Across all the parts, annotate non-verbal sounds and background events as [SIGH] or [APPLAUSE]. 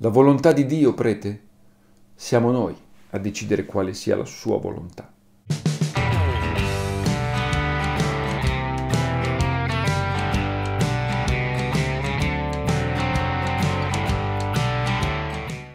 La volontà di Dio, prete, siamo noi a decidere quale sia la sua volontà.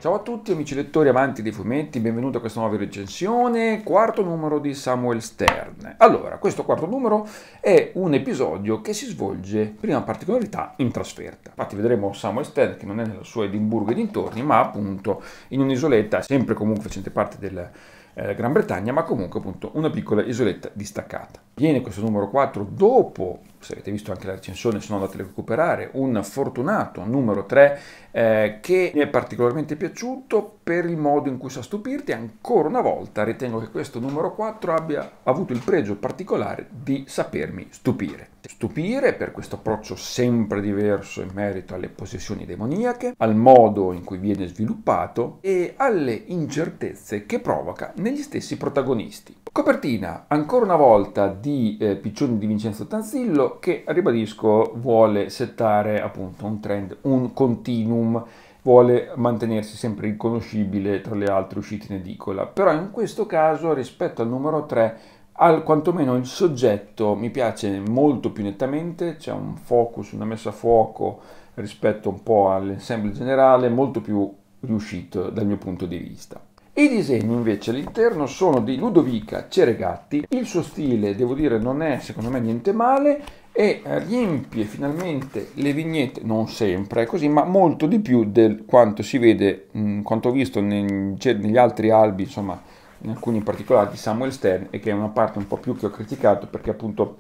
Ciao a tutti amici lettori amanti dei fumetti, benvenuti a questa nuova recensione, quarto numero di Samuel Stern. Allora, questo quarto numero è un episodio che si svolge, prima particolarità, in trasferta. Infatti vedremo Samuel Stern che non è nella sua Edimburgo e dintorni, ma appunto in un'isoletta, sempre comunque facente parte del eh, Gran Bretagna, ma comunque appunto una piccola isoletta distaccata. Viene questo numero 4 dopo, se avete visto anche la recensione, se no andate a recuperare, un fortunato numero 3 eh, che mi è particolarmente piaciuto per il modo in cui sa stupirti. Ancora una volta ritengo che questo numero 4 abbia avuto il pregio particolare di sapermi stupire. Stupire per questo approccio sempre diverso in merito alle possessioni demoniache, al modo in cui viene sviluppato e alle incertezze che provoca negli stessi protagonisti. Copertina ancora una volta di eh, Piccioni di Vincenzo Tanzillo che ribadisco vuole settare appunto un trend, un continuum vuole mantenersi sempre riconoscibile tra le altre uscite in edicola, però in questo caso rispetto al numero 3 al quantomeno il soggetto mi piace molto più nettamente, c'è un focus, una messa a fuoco rispetto un po' all'ensemble generale, molto più riuscito dal mio punto di vista. I disegni invece all'interno sono di Ludovica Ceregatti, il suo stile devo dire non è secondo me niente male, e eh, riempie finalmente le vignette, non sempre è così, ma molto di più del quanto si vede, mh, mm, quanto visto neg- cioè, negli altri albi, insomma, in alcuni in particolare di Samuel Stern e che è una parte un po' più che ho criticato perché appunto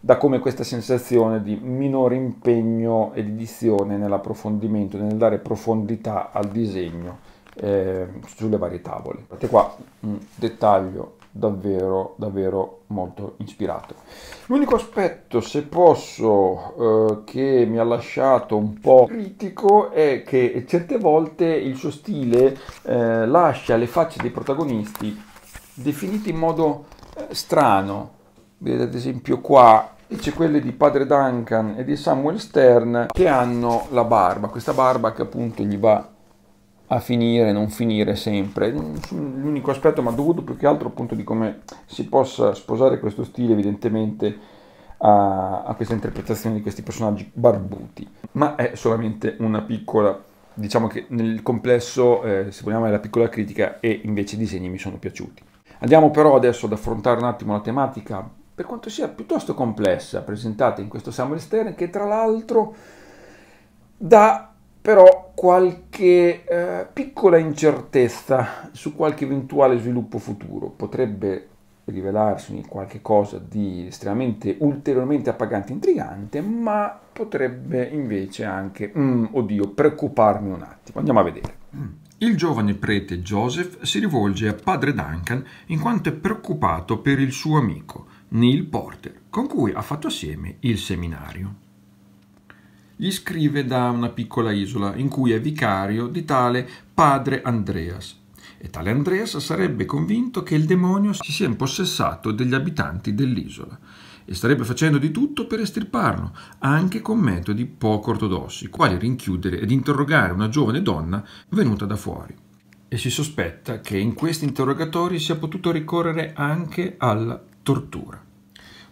dà come questa sensazione di minore impegno ed edizione nell'approfondimento, nel dare profondità al disegno eh, sulle varie tavole. Guardate qua un mm, dettaglio davvero, davvero molto ispirato. L'unico aspetto, se posso, eh, che mi ha lasciato un po' critico è che certe volte il suo stile eh, lascia le facce dei protagonisti definite in modo eh, strano. Vedete ad esempio qua c'è quelle di padre Duncan e di Samuel Stern che hanno la barba, questa barba che appunto gli va a finire, non finire sempre. L'unico aspetto, ma dovuto più che altro appunto di come si possa sposare questo stile evidentemente a, a questa interpretazione di questi personaggi barbuti, ma è solamente una piccola, diciamo che nel complesso, eh, se vogliamo, è la piccola critica e invece i disegni mi sono piaciuti. Andiamo però adesso ad affrontare un attimo la tematica, per quanto sia piuttosto complessa, presentata in questo Samuel Stern, che tra l'altro dà però qualche eh, piccola incertezza su qualche eventuale sviluppo futuro potrebbe rivelarsi qualche cosa di estremamente ulteriormente appagante e intrigante, ma potrebbe invece anche, mm, oddio, preoccuparmi un attimo. Andiamo a vedere. Il giovane prete Joseph si rivolge a padre Duncan in quanto è preoccupato per il suo amico, Neil Porter, con cui ha fatto assieme il seminario gli scrive da una piccola isola in cui è vicario di tale padre Andreas. E tale Andreas sarebbe convinto che il demonio si sia impossessato degli abitanti dell'isola e starebbe facendo di tutto per estirparlo, anche con metodi poco ortodossi, quali rinchiudere ed interrogare una giovane donna venuta da fuori. E si sospetta che in questi interrogatori sia potuto ricorrere anche alla tortura.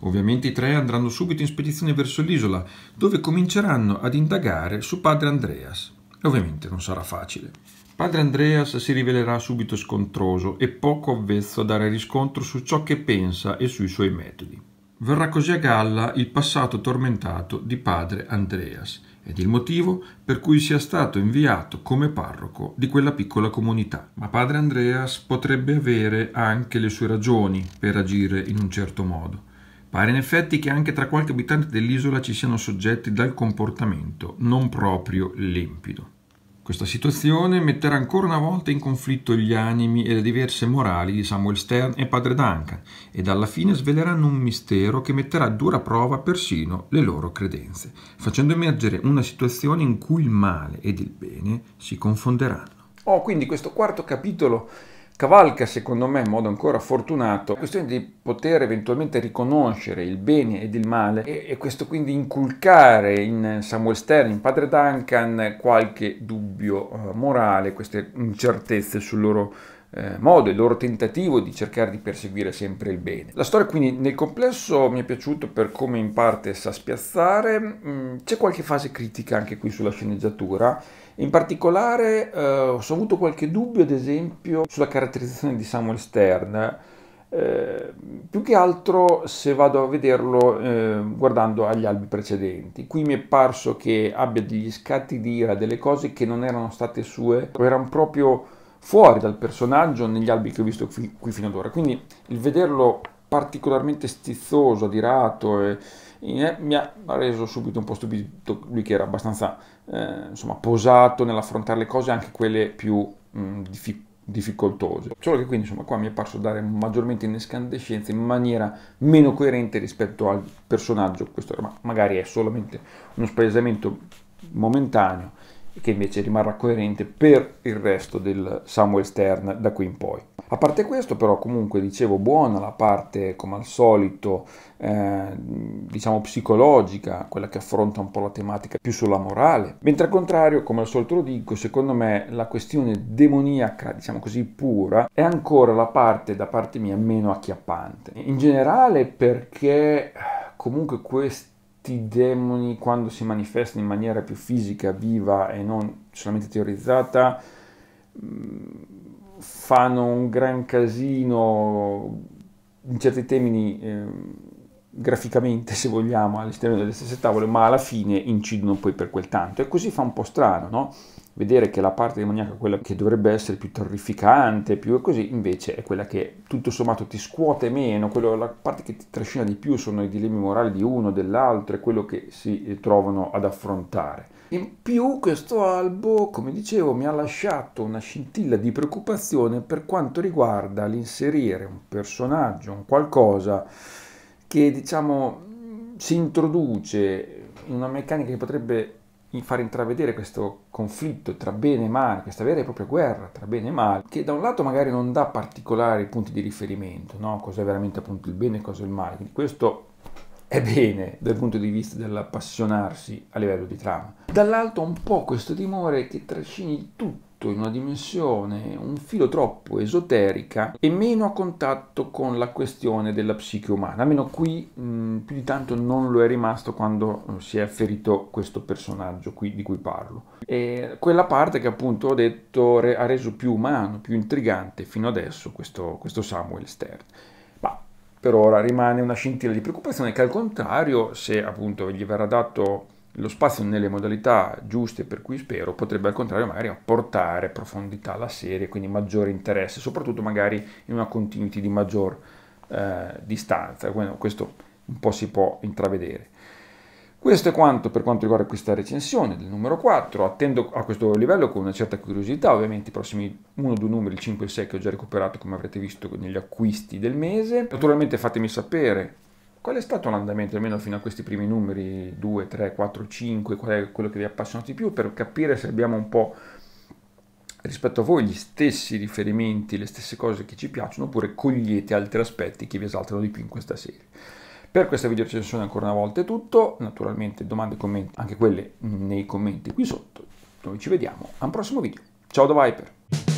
Ovviamente i tre andranno subito in spedizione verso l'isola, dove cominceranno ad indagare su padre Andreas. Ovviamente non sarà facile. Padre Andreas si rivelerà subito scontroso e poco avvezzo a dare riscontro su ciò che pensa e sui suoi metodi. Verrà così a galla il passato tormentato di padre Andreas ed il motivo per cui sia stato inviato come parroco di quella piccola comunità. Ma padre Andreas potrebbe avere anche le sue ragioni per agire in un certo modo Pare in effetti che anche tra qualche abitante dell'isola ci siano soggetti dal comportamento non proprio limpido. Questa situazione metterà ancora una volta in conflitto gli animi e le diverse morali di Samuel Stern e padre Duncan ed alla fine sveleranno un mistero che metterà a dura prova persino le loro credenze, facendo emergere una situazione in cui il male ed il bene si confonderanno. Oh, quindi questo quarto capitolo cavalca secondo me in modo ancora fortunato la questione di poter eventualmente riconoscere il bene ed il male e, e questo quindi inculcare in Samuel Stern, in padre Duncan, qualche dubbio eh, morale, queste incertezze sul loro eh, modo, il loro tentativo di cercare di perseguire sempre il bene. La storia quindi nel complesso mi è piaciuto per come in parte sa spiazzare, mm, c'è qualche fase critica anche qui sulla sceneggiatura, in particolare eh, ho avuto qualche dubbio ad esempio sulla caratterizzazione di Samuel Stern, eh, più che altro se vado a vederlo eh, guardando agli albi precedenti. Qui mi è parso che abbia degli scatti di ira, delle cose che non erano state sue, erano proprio fuori dal personaggio negli albi che ho visto qui, qui fino ad ora. Quindi il vederlo particolarmente stizzoso, adirato, e, e, eh, mi ha reso subito un po' stupito lui che era abbastanza eh, insomma, posato nell'affrontare le cose, anche quelle più mh, mm, difficoltose difficoltose. Solo che quindi insomma qua mi è parso dare maggiormente in escandescenza in maniera meno coerente rispetto al personaggio, questo era, ma magari è solamente uno spaesamento momentaneo che invece rimarrà coerente per il resto del Samuel Stern da qui in poi. A parte questo però comunque dicevo buona la parte come al solito eh, diciamo psicologica, quella che affronta un po' la tematica più sulla morale, mentre al contrario come al solito lo dico secondo me la questione demoniaca diciamo così pura è ancora la parte da parte mia meno acchiappante. In generale perché eh, comunque questa tutti i demoni quando si manifestano in maniera più fisica, viva e non solamente teorizzata, mm, fanno un gran casino in certi termini eh, graficamente, [LAUGHS] se vogliamo, all'esterno delle stesse tavole, ma alla fine incidono poi per quel tanto. E così fa un po' strano, no? vedere che la parte demoniaca, quella che dovrebbe essere più terrificante, più così, invece è quella che tutto sommato ti scuote meno, quello, la parte che ti trascina di più sono i dilemmi morali di uno, o dell'altro, e quello che si eh, trovano ad affrontare. In più questo albo, come dicevo, mi ha lasciato una scintilla di preoccupazione per quanto riguarda l'inserire un personaggio, un qualcosa che diciamo si introduce in una meccanica che potrebbe far intravedere questo conflitto tra bene e male, questa vera e propria guerra tra bene e male, che da un lato magari non dà particolari punti di riferimento, no? cos'è veramente appunto il bene e cosa è il male, quindi questo è bene dal punto di vista dell'appassionarsi a livello di trama, dall'altro un po' questo timore che trascini tutto tutto in una dimensione un filo troppo esoterica e meno a contatto con la questione della psiche umana. Almeno qui mh, mm, più di tanto non lo è rimasto quando eh, si è ferito questo personaggio qui di cui parlo. E quella parte che appunto ho detto re, ha reso più umano, più intrigante fino adesso questo, questo Samuel Stern per ora rimane una scintilla di preoccupazione che al contrario, se appunto gli verrà dato lo spazio nelle modalità giuste per cui spero potrebbe al contrario magari apportare profondità alla serie, quindi maggiore interesse, soprattutto magari in una continuity di maggior eh, distanza, questo un po' si può intravedere. Questo è quanto per quanto riguarda questa recensione del numero 4, attendo a questo livello con una certa curiosità, ovviamente i prossimi 1-2 numeri, il 5 e il 6 che ho già recuperato come avrete visto negli acquisti del mese. Naturalmente fatemi sapere Qual è stato l'andamento, almeno fino a questi primi numeri, 2, 3, 4, 5, qual è quello che vi ha appassionato di più, per capire se abbiamo un po' rispetto a voi gli stessi riferimenti, le stesse cose che ci piacciono, oppure cogliete altri aspetti che vi esaltano di più in questa serie. Per questa video recensione ancora una volta è tutto, naturalmente domande e commenti, anche quelle nei commenti qui sotto. Noi ci vediamo a un prossimo video. Ciao da Viper!